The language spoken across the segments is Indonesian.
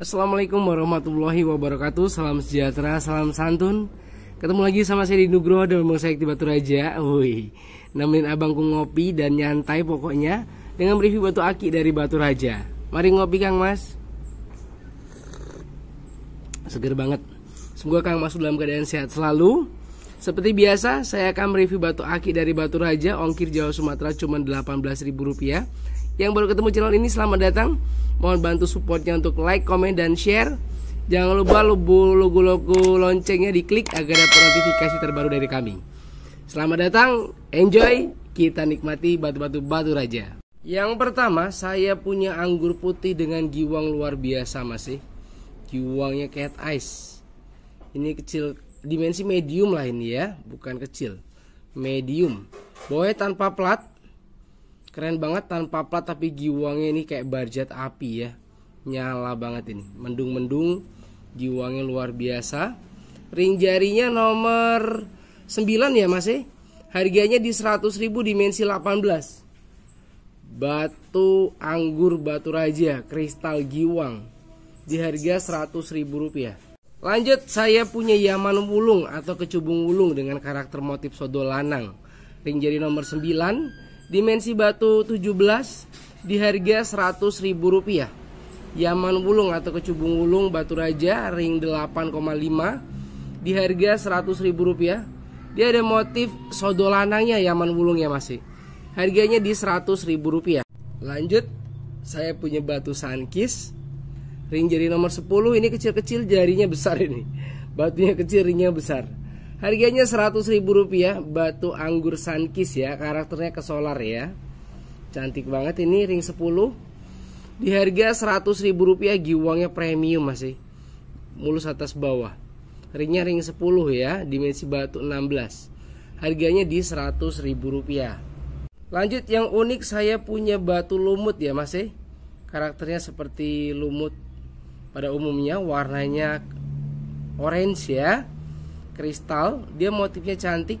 Assalamualaikum warahmatullahi wabarakatuh Salam sejahtera, salam santun Ketemu lagi sama saya di Nugroho dan memang saya di Batu Raja Wih, Nemenin abangku ngopi dan nyantai pokoknya Dengan review batu aki dari Batu Raja Mari ngopi Kang Mas Seger banget Semoga Kang Mas dalam keadaan sehat selalu seperti biasa, saya akan mereview batu aki dari Batu Raja, ongkir Jawa Sumatera cuma ribu rupiah. Yang baru ketemu channel ini selamat datang. Mohon bantu supportnya untuk like, comment, dan share. Jangan lupa logo-logo loncengnya diklik agar dapat notifikasi terbaru dari kami. Selamat datang, enjoy, kita nikmati batu-batu batu raja. Yang pertama, saya punya anggur putih dengan giwang luar biasa masih. Eh. Giwangnya cat ice. Ini kecil, dimensi medium lah ini ya, bukan kecil medium. Boy tanpa plat, keren banget tanpa plat tapi giwangnya ini kayak barjat api ya nyala banget ini mendung-mendung giwangnya luar biasa ring jarinya nomor 9 ya mas eh? harganya di ribu dimensi 18 batu anggur batu raja kristal giwang di harga ribu rupiah lanjut saya punya Yaman Wulung atau kecubung wulung dengan karakter motif sodo lanang ring jari nomor 9 Dimensi batu 17 di harga Rp100.000. Yaman Wulung atau Kecubung Wulung Batu Raja ring 8,5 di harga Rp100.000. Dia ada motif sodolanangnya Yaman Wulung ya masih. Harganya di Rp100.000. Lanjut, saya punya batu sankis ring jari nomor 10 ini kecil-kecil jarinya besar ini. Batunya kecil, ringnya besar. Harganya seratus ribu rupiah Batu anggur sunkis ya Karakternya ke solar ya Cantik banget ini ring 10 Di harga seratus ribu rupiah Giwangnya premium masih Mulus atas bawah Ringnya ring 10 ya Dimensi batu 16 Harganya di seratus ribu rupiah Lanjut yang unik saya punya batu lumut ya masih eh. Karakternya seperti lumut pada umumnya warnanya orange ya kristal dia motifnya cantik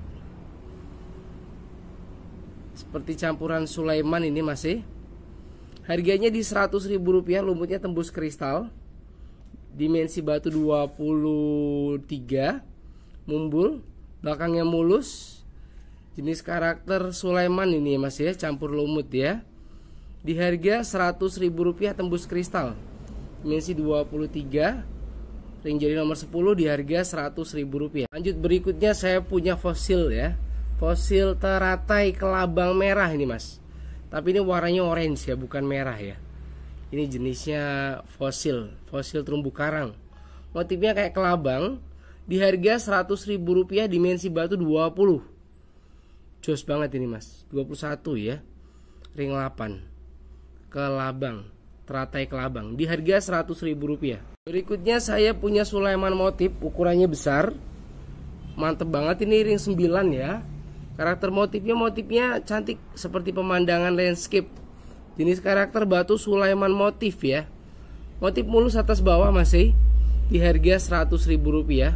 seperti campuran Sulaiman ini masih harganya di 100 ribu rupiah lumutnya tembus kristal dimensi batu 23 mumbul belakangnya mulus jenis karakter Sulaiman ini masih, ya campur lumut ya di harga 100 ribu rupiah tembus kristal dimensi 23 Ring jari nomor 10 di harga Rp100.000. Lanjut berikutnya saya punya fosil ya. Fosil teratai kelabang merah ini, Mas. Tapi ini warnanya orange ya, bukan merah ya. Ini jenisnya fosil, fosil terumbu karang. Motifnya kayak kelabang di harga Rp100.000 dimensi batu 20. Jos banget ini, Mas. 21 ya. Ring 8. Kelabang teratai kelabang di harga Rp100.000. Berikutnya saya punya Sulaiman motif ukurannya besar. Mantep banget ini ring 9 ya. Karakter motifnya motifnya cantik seperti pemandangan landscape. Jenis karakter batu Sulaiman motif ya. Motif mulus atas bawah masih di harga Rp100.000.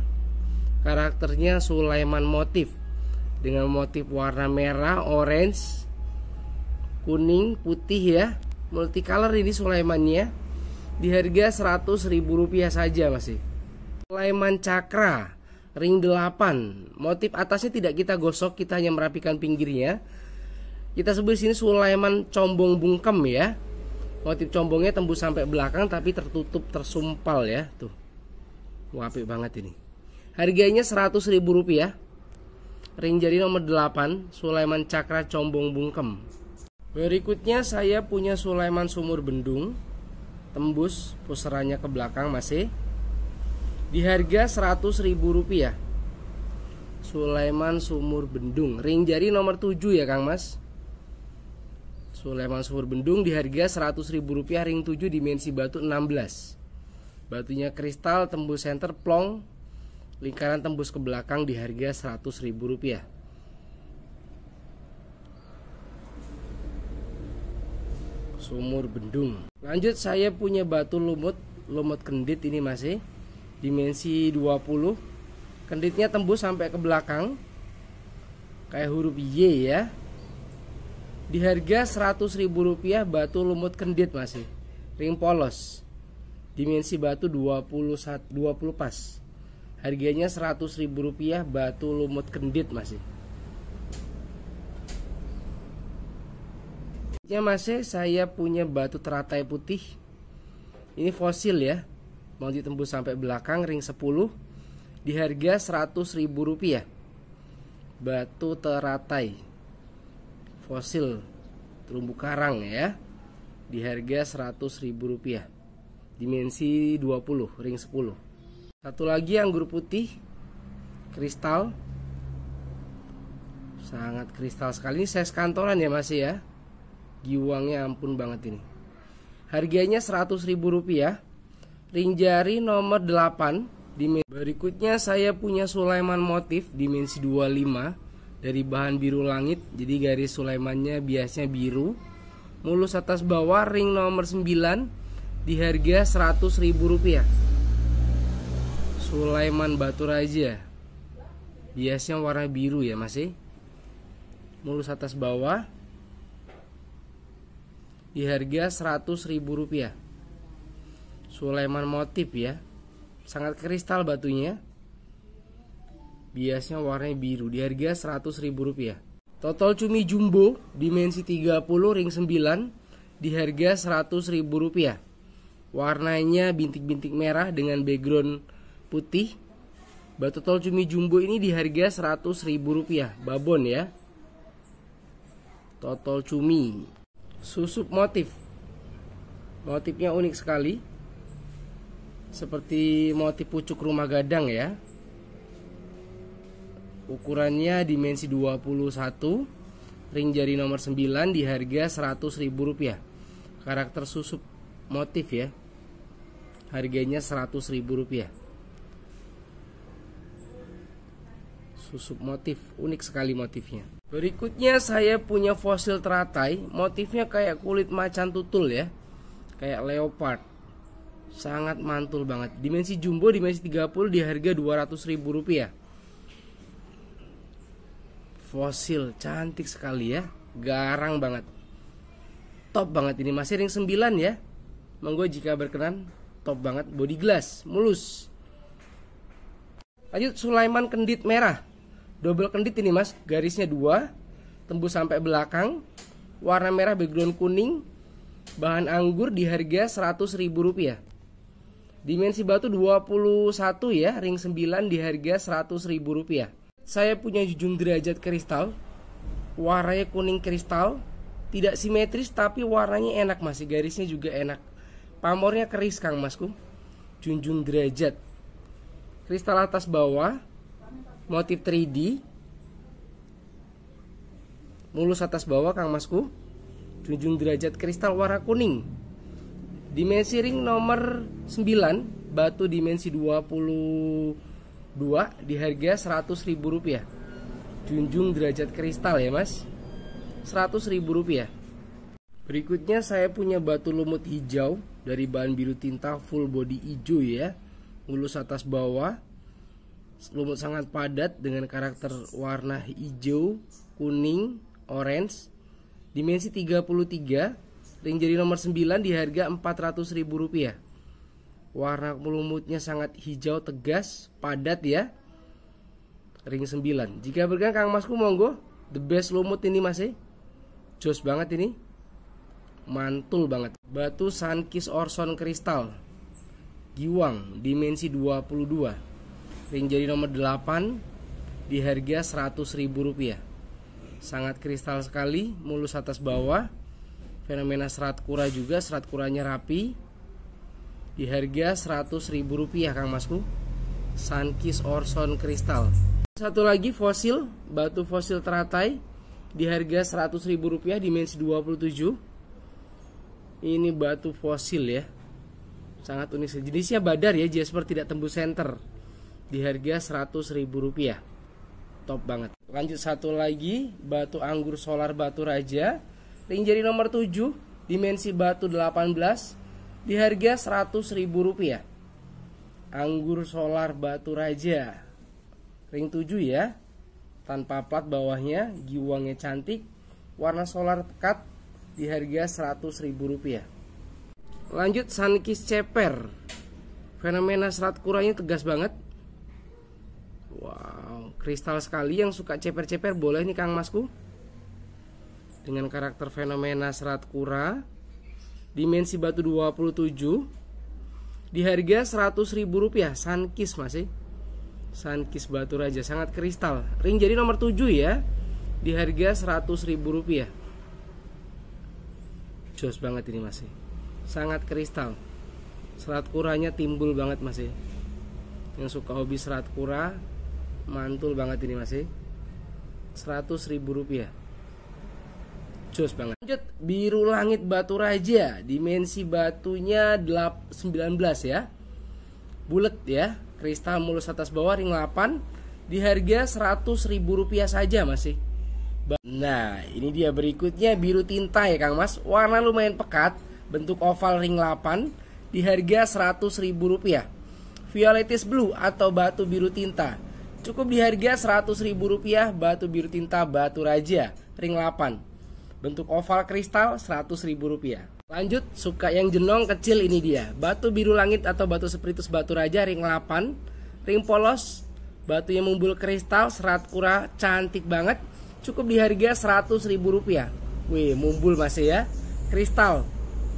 Karakternya Sulaiman motif dengan motif warna merah, orange, kuning, putih ya. Multicolor ini Sulaimannya di harga ribu rupiah saja masih. Sulaiman Cakra, ring 8. Motif atasnya tidak kita gosok, kita hanya merapikan pinggirnya. Kita sebut sini Sulaiman Combong Bungkem ya. Motif combongnya tembus sampai belakang tapi tertutup tersumpal ya, tuh. Wapi banget ini. Harganya ribu rupiah Ring jari nomor 8, Sulaiman Cakra Combong Bungkem. Berikutnya saya punya Sulaiman Sumur Bendung tembus puseranya ke belakang masih di harga ribu rupiah Sulaiman Sumur Bendung ring jari nomor 7 ya Kang Mas Sulaiman Sumur Bendung di harga ribu rupiah ring 7 dimensi batu 16 batunya kristal tembus center plong lingkaran tembus ke belakang di harga ribu rupiah sumur bendung lanjut saya punya batu lumut lumut kendit ini masih dimensi 20 kenditnya tembus sampai ke belakang kayak huruf Y ya di harga ribu rupiah batu lumut kendit masih ring polos dimensi batu 20 20 pas harganya ribu rupiah batu lumut kendit masih Ya masih saya punya batu teratai putih. Ini fosil ya. Mau ditembus sampai belakang ring 10 di harga rp rupiah, Batu teratai fosil terumbu karang ya. Di harga rp rupiah, Dimensi 20, ring 10. Satu lagi anggur putih kristal. Sangat kristal sekali. Ini saya sekantoran ya Mas ya Giwangnya ampun banget ini. Harganya 100 ribu rupiah ring jari nomor 8. Dimensi. Berikutnya saya punya Sulaiman motif dimensi 25 dari bahan biru langit. Jadi garis Sulaimannya biasanya biru. Mulus atas bawah ring nomor 9 di harga ribu rupiah Sulaiman Batu Raja. Biasanya warna biru ya masih. Eh? Mulus atas bawah di harga rp rupiah, Sulaiman motif ya. Sangat kristal batunya. Biasanya warnanya biru di harga rp rupiah. Total cumi jumbo dimensi 30 ring 9 di harga rp rupiah. Warnanya bintik-bintik merah dengan background putih. Batu tol cumi jumbo ini di harga rp rupiah. babon ya. Total cumi susup motif motifnya unik sekali seperti motif pucuk rumah gadang ya ukurannya dimensi 21 ring jari nomor 9 di harga 100 ribu rupiah. karakter susup motif ya harganya 100 ribu rupiah. susup motif unik sekali motifnya Berikutnya saya punya fosil teratai, motifnya kayak kulit macan tutul ya. Kayak leopard. Sangat mantul banget. Dimensi jumbo, dimensi 30 di harga Rp200.000. Fosil cantik sekali ya, garang banget. Top banget ini, masih ring 9 ya. Monggo jika berkenan, top banget body glass, mulus. Lanjut Sulaiman Kendit Merah double kendit ini mas garisnya dua tembus sampai belakang warna merah background kuning bahan anggur di harga rp rupiah dimensi batu 21 ya ring 9 di harga rp rupiah saya punya jujung derajat kristal warnanya kuning kristal tidak simetris tapi warnanya enak masih garisnya juga enak pamornya keris kang masku junjung derajat kristal atas bawah motif 3D mulus atas bawah Kang Masku junjung derajat kristal warna kuning dimensi ring nomor 9 batu dimensi 22 di harga ribu rupiah, junjung derajat kristal ya Mas ribu rupiah. berikutnya saya punya batu lumut hijau dari bahan biru tinta full body hijau ya mulus atas bawah lumut sangat padat dengan karakter warna hijau, kuning, orange. Dimensi 33, ring jari nomor 9 di harga Rp400.000. Warna lumutnya sangat hijau tegas, padat ya. Ring 9. Jika berkenan Kang Masku monggo, the best lumut ini masih. Eh. Jos banget ini. Mantul banget. Batu Sunkiss Orson Kristal. Giwang, dimensi 22 ring jari nomor 8 di harga Rp100.000 sangat kristal sekali mulus atas bawah fenomena serat kura juga serat kuranya rapi di harga Rp100.000 Kang Masku Sunkis Orson Kristal satu lagi fosil batu fosil teratai di harga Rp100.000 dimensi 27 ini batu fosil ya sangat unik sejenisnya badar ya Jasper tidak tembus center di harga Rp100.000. Top banget. Lanjut satu lagi, batu anggur solar batu raja. Ring jari nomor 7, dimensi batu 18, di harga Rp100.000. Anggur solar batu raja. Ring 7 ya. Tanpa plat bawahnya, giwangnya cantik, warna solar pekat di harga Rp100.000. Lanjut sunkiss Ceper. Fenomena serat kurangnya tegas banget Wow, kristal sekali yang suka ceper-ceper boleh nih Kang Masku. Dengan karakter fenomena serat kura, dimensi batu 27, di harga rp rupiah. sankis masih. Eh. Sankis batu raja sangat kristal. Ring jadi nomor 7 ya. Di harga rp rupiah. Jos banget ini masih. Eh. Sangat kristal. Serat kuranya timbul banget masih. Eh. Yang suka hobi serat kura, mantul banget ini masih ya. seratus ribu rupiah jos banget lanjut biru langit batu raja dimensi batunya 19 ya bulat ya kristal mulus atas bawah ring 8 di harga 100 ribu rupiah saja masih ya. nah ini dia berikutnya biru tinta ya Kang Mas warna lumayan pekat bentuk oval ring 8 di harga 100 ribu rupiah violetis blue atau batu biru tinta Cukup di harga Rp100.000 batu biru tinta batu raja ring 8. Bentuk oval kristal Rp100.000. Lanjut, suka yang jenong kecil ini dia. Batu biru langit atau batu spiritus batu raja ring 8. Ring polos, batu yang mumbul kristal serat kura cantik banget. Cukup di harga Rp100.000. Wih, mumbul masih ya. Kristal,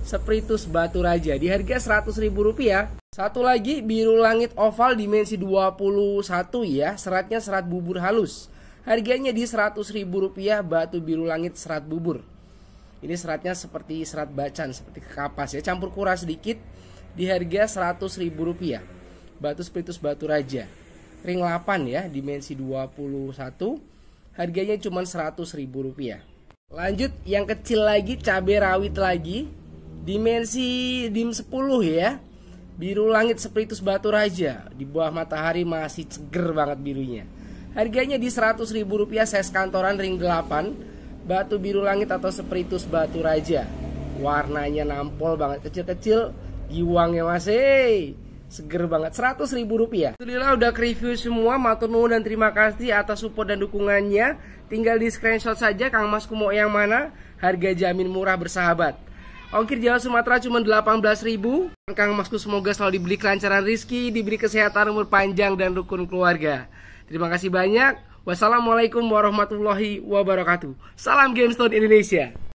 spiritus batu raja di harga Rp100.000. Satu lagi biru langit oval dimensi 21 ya, seratnya serat bubur halus. Harganya di rp rupiah batu biru langit serat bubur. Ini seratnya seperti serat bacan, seperti kapas ya, campur kura sedikit di harga rp rupiah Batu spiritus batu raja. Ring 8 ya, dimensi 21. Harganya cuma rp rupiah Lanjut yang kecil lagi cabai rawit lagi. Dimensi dim 10 ya Biru langit seperti batu raja, di bawah matahari masih seger banget birunya. Harganya di 100 ribu rupiah saya sekantoran ring 8, batu biru langit atau seperitus batu raja. Warnanya nampol banget, kecil-kecil, giwangnya masih seger banget, 100 ribu rupiah. Alhamdulillah udah review semua, maturnuun dan terima kasih atas support dan dukungannya. Tinggal di screenshot saja Kang Mas Kumo yang mana, harga jamin murah bersahabat. Ongkir Jawa Sumatera cuma 18.000. Kang Masku semoga selalu dibeli kelancaran rizki, diberi kesehatan umur panjang dan rukun keluarga. Terima kasih banyak. Wassalamualaikum warahmatullahi wabarakatuh. Salam Gamestone Indonesia.